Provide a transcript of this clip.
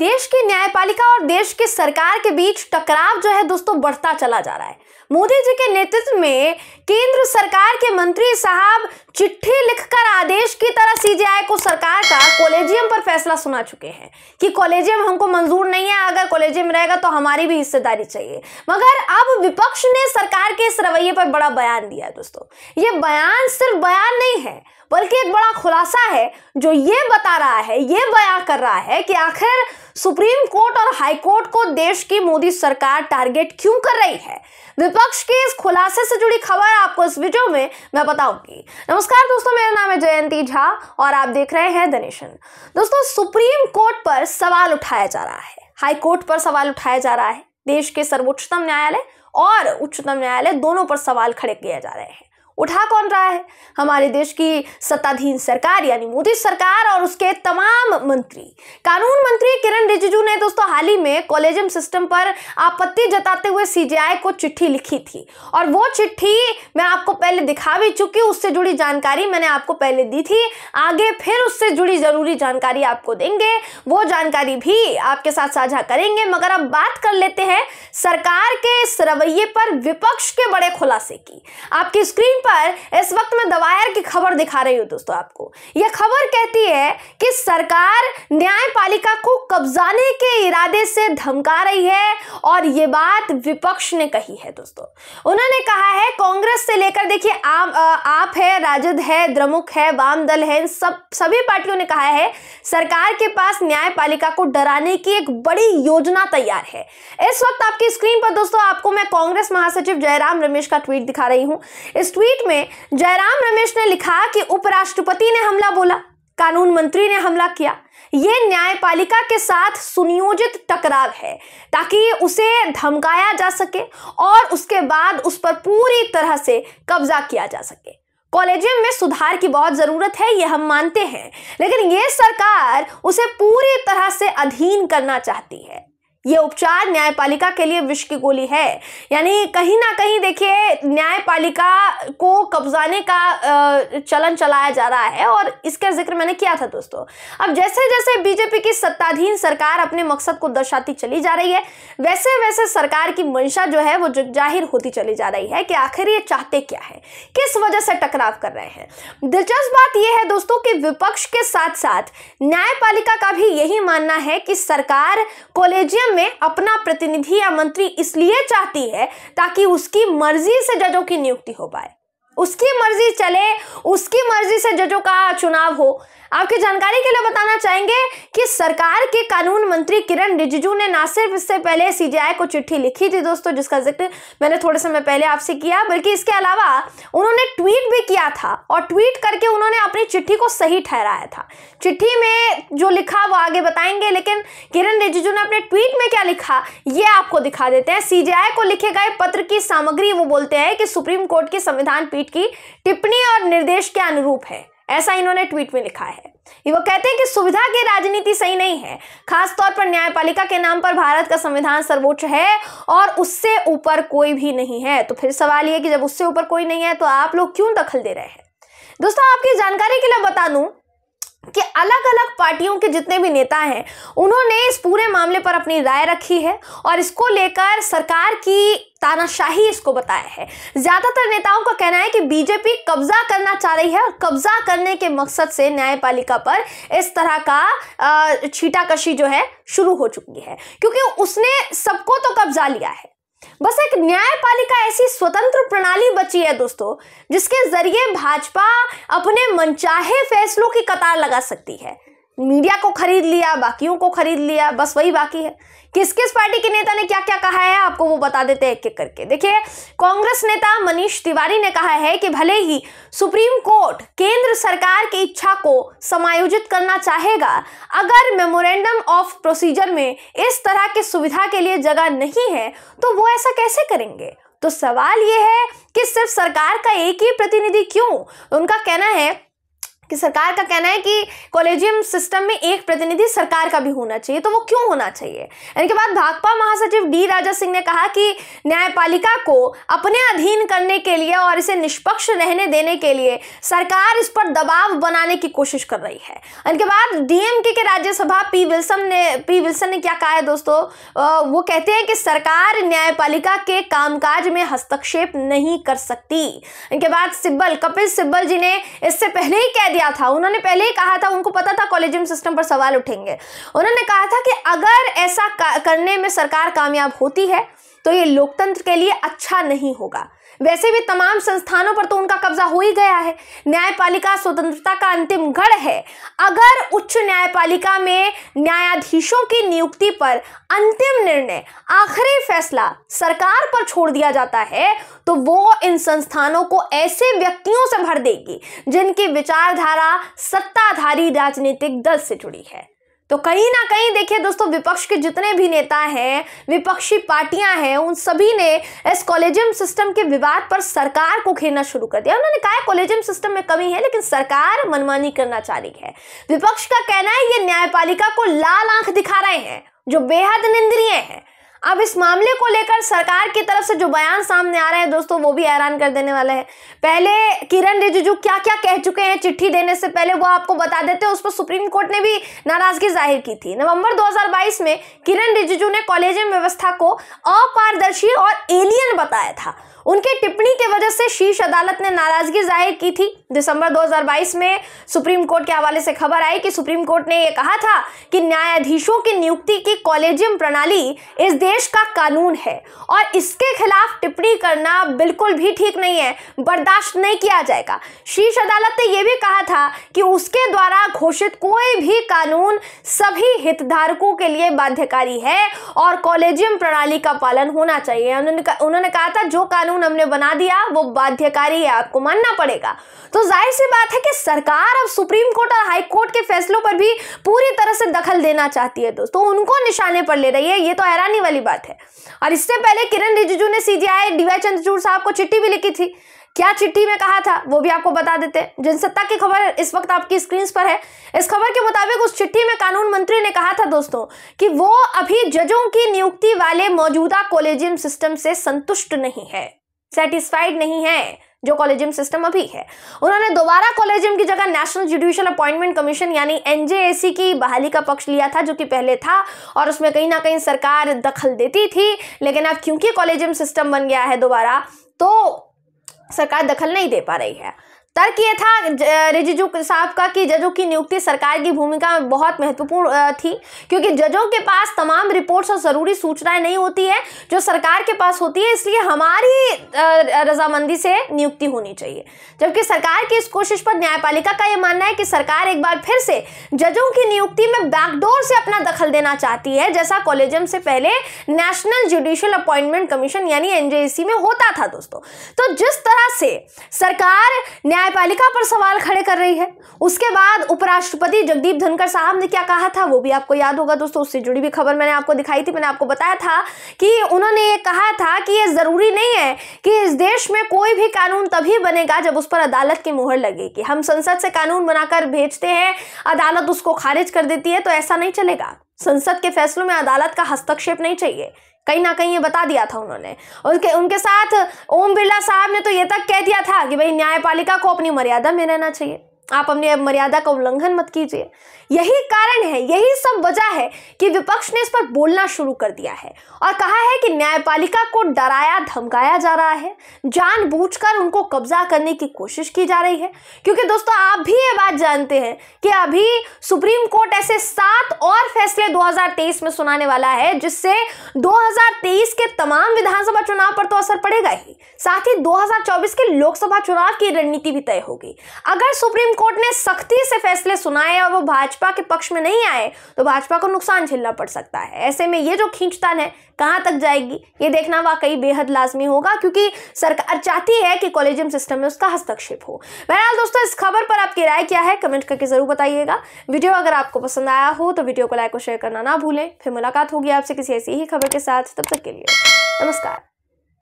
देश की न्यायपालिका और देश की सरकार के बीच टकराव जो है दोस्तों बढ़ता चला जा रहा है मोदी जी के नेतृत्व में केंद्र सरकार के मंत्री साहब चिट्ठी लिखकर आदेश की तरह सीजीआई को सरकार का कॉलेजियम पर फैसला सुना चुके हैं कि कॉलेजियम हमको मंजूर नहीं है अगर कॉलेजियम रहेगा तो हमारी भी हिस्सेदारी चाहिए मगर अब विपक्ष ने सरकार के इस रवैये पर बड़ा बयान दिया है दोस्तों ये बयान सिर्फ बयान नहीं है बल्कि एक बड़ा खुलासा है जो ये बता रहा है ये बयां कर रहा है कि आखिर सुप्रीम कोर्ट और हाई कोर्ट को देश की मोदी सरकार टारगेट क्यों कर रही है विपक्ष के इस खुलासे से जुड़ी खबर आपको इस वीडियो में मैं बताऊंगी नमस्कार दोस्तों मेरा नाम है जयंती झा और आप देख रहे हैं दनेशन दोस्तों सुप्रीम कोर्ट पर सवाल उठाया जा रहा है हाई कोर्ट पर सवाल उठाया जा रहा है देश के सर्वोच्चतम न्यायालय और उच्चतम न्यायालय दोनों पर सवाल खड़े किए जा रहे हैं उठा कौन रहा है हमारे देश की सत्ताधीन सरकार यानी मोदी सरकार और उसके तमाम मंत्री कानून मंत्री किरण रिजिजू ने दोस्तों हाल ही में कॉलेजियम सिस्टम पर आपत्ति जताते हुए सीजीआई को चिट्ठी लिखी थी और वो चिट्ठी मैं आपको पहले दिखा भी चुकी उससे जुड़ी जानकारी मैंने आपको पहले दी थी आगे फिर उससे जुड़ी जरूरी जानकारी आपको देंगे वो जानकारी भी आपके साथ साझा करेंगे मगर अब बात कर लेते हैं सरकार के इस रवैये पर विपक्ष के बड़े खुलासे की आपकी स्क्रीन पर पर इस वक्त मैं दवायर की खबर दिखा रही हूं दोस्तों आपको यह खबर कहती है कि सरकार न्यायपालिका को कब्जाने के इरादे से धमका रही है और यह बात विपक्ष ने कही है दोस्तों उन्होंने कहा है कांग्रेस से लेकर देखिए आप है राजद है द्रमुक है वाम दल है सब सभी पार्टियों ने कहा है सरकार के पास न्यायपालिका को डराने की एक बड़ी योजना तैयार है इस वक्त आपकी स्क्रीन पर दोस्तों आपको मैं कांग्रेस महासचिव जयराम रमेश का ट्वीट दिखा रही हूं इस ट्वीट ट्वीट में जयराम रमेश ने लिखा कि उपराष्ट्रपति ने हमला बोला कानून मंत्री ने हमला किया ये न्यायपालिका के साथ सुनियोजित टकराव है ताकि उसे धमकाया जा सके और उसके बाद उस पर पूरी तरह से कब्जा किया जा सके कॉलेजियम में सुधार की बहुत ज़रूरत है ये हम मानते हैं लेकिन ये सरकार उसे पूरी तरह से अधीन करना चाहती है ये उपचार न्यायपालिका के लिए विष की गोली है यानी कहीं ना कहीं देखिए न्यायपालिका को कब्जाने का चलन चलाया जा रहा है और इसका जिक्र मैंने किया था दोस्तों अब जैसे जैसे बीजेपी की सत्ताधीन सरकार अपने मकसद को दर्शाती चली जा रही है वैसे वैसे सरकार की मंशा जो है वो जाहिर होती चली जा रही है कि आखिर ये चाहते क्या है किस वजह से टकराव कर रहे हैं दिलचस्प बात यह है दोस्तों कि विपक्ष के साथ साथ न्यायपालिका का भी यही मानना है कि सरकार कोलेजियम में अपना प्रतिनिधि या मंत्री इसलिए चाहती है ताकि उसकी मर्जी से जजों की नियुक्ति हो पाए उसकी मर्जी चले उसकी मर्जी से जजों का चुनाव हो आपकी जानकारी के लिए बताना चाहेंगे कि सरकार के कानून मंत्री किरण रिजिजू ने ना सिर्फ इससे पहले सीजीआई को चिट्ठी लिखी थी दोस्तों जिसका जिक्र मैंने थोड़े समय पहले आपसे किया बल्कि इसके अलावा उन्होंने ट्वीट भी किया था और ट्वीट करके उन्होंने अपनी चिट्ठी को सही ठहराया था चिट्ठी में जो लिखा वो आगे बताएंगे लेकिन किरण रिजिजू ने अपने ट्वीट में क्या लिखा ये आपको दिखा देते हैं सीजीआई को लिखे गए पत्र की सामग्री वो बोलते हैं कि सुप्रीम कोर्ट की संविधान पीठ ट्वीट की टिप्पणी और निर्देश के अनुरूप है ऐसा इन्होंने ट्वीट में लिखा है वो कहते हैं कि सुविधा की राजनीति सही नहीं है खासतौर पर न्यायपालिका के नाम पर भारत का संविधान सर्वोच्च है और उससे ऊपर कोई भी नहीं है तो फिर सवाल यह कि जब उससे ऊपर कोई नहीं है तो आप लोग क्यों दखल दे रहे हैं दोस्तों आपकी जानकारी के लिए बता दूं कि अलग अलग पार्टियों के जितने भी नेता हैं उन्होंने इस पूरे मामले पर अपनी राय रखी है और इसको लेकर सरकार की तानाशाही इसको बताया है ज्यादातर नेताओं का कहना है कि बीजेपी कब्जा करना चाह रही है और कब्जा करने के मकसद से न्यायपालिका पर इस तरह का छीटाकशी जो है शुरू हो चुकी है क्योंकि उसने सबको तो कब्जा लिया है बस एक न्यायपालिका ऐसी स्वतंत्र प्रणाली बची है दोस्तों जिसके जरिए भाजपा अपने मनचाहे फैसलों की कतार लगा सकती है मीडिया को खरीद लिया बाकियों को खरीद लिया बस वही बाकी है किस किस पार्टी के नेता ने क्या क्या कहा है आपको वो बता देते हैं एक एक करके देखिए कांग्रेस नेता मनीष तिवारी ने कहा है कि भले ही सुप्रीम कोर्ट केंद्र सरकार की इच्छा को समायोजित करना चाहेगा अगर मेमोरेंडम ऑफ प्रोसीजर में इस तरह की सुविधा के लिए जगह नहीं है तो वो ऐसा कैसे करेंगे तो सवाल ये है कि सिर्फ सरकार का एक ही प्रतिनिधि क्यों उनका कहना है कि सरकार का कहना है कि कॉलेजियम सिस्टम में एक प्रतिनिधि सरकार का भी होना चाहिए तो वो क्यों होना चाहिए इनके बाद भाकपा महासचिव डी राजा सिंह ने कहा कि न्यायपालिका को अपने अधीन करने के लिए और इसे निष्पक्ष रहने देने के लिए सरकार इस पर दबाव बनाने की कोशिश कर रही है इनके बाद डीएमके के राज्यसभा पी विल्सन ने पी विल्सन ने क्या कहा है दोस्तों वो कहते हैं कि सरकार न्यायपालिका के कामकाज में हस्तक्षेप नहीं कर सकती इनके बाद सिब्बल कपिल सिब्बल जी ने इससे पहले ही कह दिया दिया था उन्होंने पहले ही कहा था उनको पता था कॉलेजियम सिस्टम पर सवाल उठेंगे उन्होंने कहा था कि अगर ऐसा करने में सरकार कामयाब होती है तो ये लोकतंत्र के लिए अच्छा नहीं होगा वैसे भी तमाम संस्थानों पर तो उनका कब्जा हो ही गया है न्यायपालिका स्वतंत्रता का अंतिम गढ़ है अगर उच्च न्यायपालिका में न्यायाधीशों की नियुक्ति पर अंतिम निर्णय आखिरी फैसला सरकार पर छोड़ दिया जाता है तो वो इन संस्थानों को ऐसे व्यक्तियों से भर देगी जिनकी विचारधारा सत्ताधारी राजनीतिक दल से जुड़ी है तो कहीं ना कहीं देखिए दोस्तों विपक्ष के जितने भी नेता हैं विपक्षी पार्टियां हैं उन सभी ने इस कॉलेजियम सिस्टम के विवाद पर सरकार को घेरना शुरू कर दिया उन्होंने कहा कॉलेजियम सिस्टम में कमी है लेकिन सरकार मनमानी करना चाह रही है विपक्ष का कहना है ये न्यायपालिका को लाल आंख दिखा रहे हैं जो बेहद निंद्रिय है अब इस मामले को लेकर सरकार की तरफ से जो बयान सामने आ रहे हैं दोस्तों वो भी हैरान कर देने वाला है पहले किरण रिजिजू क्या क्या कह चुके हैं चिट्ठी देने से पहले वो आपको बता देते हैं उस पर सुप्रीम कोर्ट ने भी नाराजगी जाहिर की थी नवंबर 2022 में किरण रिजिजू ने कॉलेजियम व्यवस्था को अपारदर्शी और एलियन बताया था उनके टिप्पणी की वजह से शीर्ष अदालत ने नाराजगी जाहिर की थी दिसंबर 2022 में सुप्रीम कोर्ट के हवाले से खबर आई कि सुप्रीम कोर्ट ने यह कहा था कि न्यायाधीशों की नियुक्ति की कॉलेजियम प्रणाली इस देश का कानून है और इसके खिलाफ टिप्पणी करना बिल्कुल भी ठीक नहीं है बर्दाश्त नहीं किया जाएगा शीर्ष अदालत ने यह भी कहा था कि उसके द्वारा घोषित कोई भी कानून सभी हितधारकों के लिए बाध्यकारी है और कॉलेजियम प्रणाली का पालन होना चाहिए उन्होंने कहा था जो कानून कानून हमने बना दिया वो बाध्यकारी है आपको मानना पड़ेगा तो जाहिर सी बात है कि सरकार अब सुप्रीम कोर्ट और हाई कोर्ट के फैसलों पर भी पूरी तरह से दखल देना चाहती है दोस्तों उनको निशाने पर ले रही है ये तो हैरानी वाली बात है और इससे पहले किरण रिजिजू ने सीजीआई डी वाई चंद्रचूड़ साहब को चिट्ठी भी लिखी थी क्या चिट्ठी में कहा था वो भी आपको बता देते हैं जनसत्ता की खबर इस वक्त आपकी स्क्रीन पर है इस खबर के मुताबिक उस चिट्ठी में कानून मंत्री ने कहा था दोस्तों कि वो अभी जजों की नियुक्ति वाले मौजूदा कॉलेजियम सिस्टम से संतुष्ट नहीं है सेटिस्फाइड नहीं है जो कॉलेजियम सिस्टम अभी है उन्होंने दोबारा कॉलेजियम की जगह नेशनल जुडिशियल अपॉइंटमेंट कमीशन यानी एनजेएसी की बहाली का पक्ष लिया था जो कि पहले था और उसमें कहीं ना कहीं सरकार दखल देती थी लेकिन अब क्योंकि कॉलेजियम सिस्टम बन गया है दोबारा तो सरकार दखल नहीं दे पा रही है तर्क यह था रिजिजू साहब का कि जजों की नियुक्ति सरकार की भूमिका में बहुत महत्वपूर्ण थी क्योंकि जजों के पास तमाम रिपोर्ट्स और ज़रूरी सूचनाएं नहीं होती है जो सरकार के पास होती है इसलिए हमारी रजामंदी से नियुक्ति होनी चाहिए जबकि सरकार की इस कोशिश पर न्यायपालिका का यह मानना है कि सरकार एक बार फिर से जजों की नियुक्ति में बैकडोर से अपना दखल देना चाहती है जैसा कॉलेजियम से पहले नेशनल जुडिशियल अपॉइंटमेंट कमीशन यानी एनजेसी में होता था दोस्तों तो जिस तरह से सरकार न्याय न्यायपालिका पर सवाल खड़े कर रही है उसके बाद उपराष्ट्रपति जगदीप धनखड़ साहब ने क्या कहा था वो भी आपको याद होगा दोस्तों उससे जुड़ी भी खबर मैंने आपको दिखाई थी मैंने आपको बताया था कि उन्होंने ये कहा था कि ये ज़रूरी नहीं है कि इस देश में कोई भी कानून तभी बनेगा जब उस पर अदालत की मुहर लगेगी हम संसद से कानून बनाकर भेजते हैं अदालत उसको खारिज कर देती है तो ऐसा नहीं चलेगा संसद के फैसलों में अदालत का हस्तक्षेप नहीं चाहिए कहीं ना कहीं ये बता दिया था उन्होंने उनके उनके साथ ओम बिरला साहब ने तो ये तक कह दिया था कि भाई न्यायपालिका को अपनी मर्यादा में रहना चाहिए आप अपने मर्यादा का उल्लंघन मत कीजिए यही कारण है यही सब वजह है कि विपक्ष ने इस पर बोलना शुरू कर दिया है और कहा है कि न्यायपालिका को डराया धमकाया जा रहा है जानबूझकर उनको कब्जा करने की कोशिश की जा रही है क्योंकि दोस्तों आप भी ये बात जानते हैं कि अभी सुप्रीम कोर्ट ऐसे सात और फैसले 2023 में सुनाने वाला है जिससे 2023 के तमाम विधानसभा चुनाव पर तो असर पड़ेगा ही साथ ही 2024 के लोकसभा चुनाव की रणनीति भी तय होगी अगर सुप्रीम कोर्ट ने सख्ती से फैसले सुनाए और वो भाजपा के पक्ष में नहीं आए तो भाजपा को नुकसान झेलना पड़ सकता है ऐसे में ये जो खींचतान है कहाँ तक जाएगी ये देखना वाकई बेहद लाजमी होगा क्योंकि सरकार चाहती है कि कॉलेजियम सिस्टम में उसका हस्तक्षेप हो बहरहाल दोस्तों इस खबर पर आपकी राय क्या है कमेंट करके जरूर बताइएगा वीडियो अगर आपको पसंद आया हो तो वीडियो को लाइक और शेयर करना ना भूलें फिर मुलाकात होगी आपसे किसी ऐसी ही खबर के साथ तब तक के लिए नमस्कार